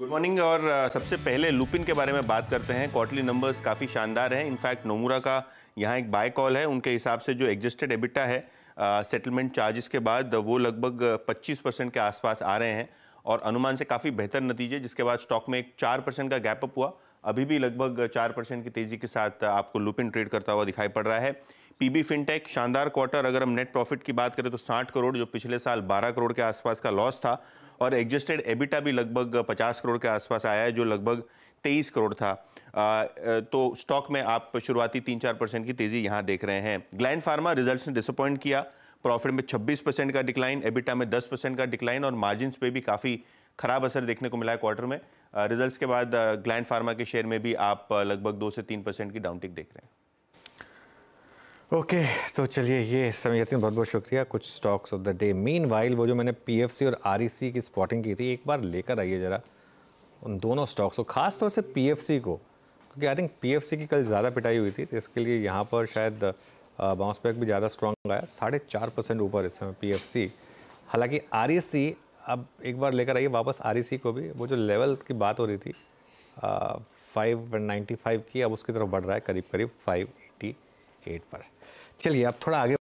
good morning और uh, सबसे पहले लुपिन के बारे में बात करते हैं क्वार्टरली नंबर्स काफ़ी शानदार हैं इनफैक्ट नोमूरा का यहाँ एक बाय कॉल है उनके हिसाब से जो एग्जिस्टेड एबिटा है सेटलमेंट uh, चार्जेस के बाद वो लगभग 25 परसेंट के आसपास आ रहे हैं और अनुमान से काफ़ी बेहतर नतीजे जिसके बाद स्टॉक में एक चार परसेंट का गैप अप हुआ अभी भी लगभग चार परसेंट की तेज़ी के साथ आपको लुपिन ट्रेड करता हुआ दिखाई पड़ रहा है पीबी फिनटेक शानदार क्वार्टर अगर हम नेट प्रॉफिट की बात करें तो 60 करोड़ जो पिछले साल 12 करोड़ के आसपास का लॉस था और एडजस्टेड एबिटा भी लगभग 50 करोड़ के आसपास आया है जो लगभग 23 करोड़ था आ, तो स्टॉक में आप शुरुआती तीन चार परसेंट की तेज़ी यहाँ देख रहे हैं ग्लैंड फार्मा रिजल्ट्स ने डिसअपॉइंट किया प्रॉफिट में 26 परसेंट का डिक्लाइन एबिटा में 10 परसेंट का डिक्लाइन और मार्जिन पे भी काफ़ी खराब असर देखने को मिला है क्वार्टर में रिजल्ट के बाद ग्लैंड फार्मा के शेयर में भी आप लगभग दो से तीन परसेंट की डाउनटिक देख रहे हैं ओके okay, तो चलिए ये समझते तो हैं बहुत बहुत शुक्रिया कुछ stocks of the day meanwhile वो जो मैंने पीएफसी और आरईसी e की स्पॉटिंग की थी एक बार लेकर आइए ज़रा उन दोनों स्टॉक्स को खास तौर से पीएफसी को क्योंकि आई थिंक पीएफसी की कल ज़्यादा पिटाई हुई थी तो इसके लिए यहाँ पर शायद बाउंस बैक भी ज़्यादा स्ट्रॉन्ग आया साढ़े चार परसेंट ऊपर इस समय पी हालाँकि आर e अब एक बार लेकर आइए वापस आर e को भी वो जो लेवल की बात हो रही थी फाइव नाइन्टी फाइव की अब उसकी तरफ बढ़ रहा है करीब करीब फाइव एटी एट पर चलिए अब थोड़ा आगे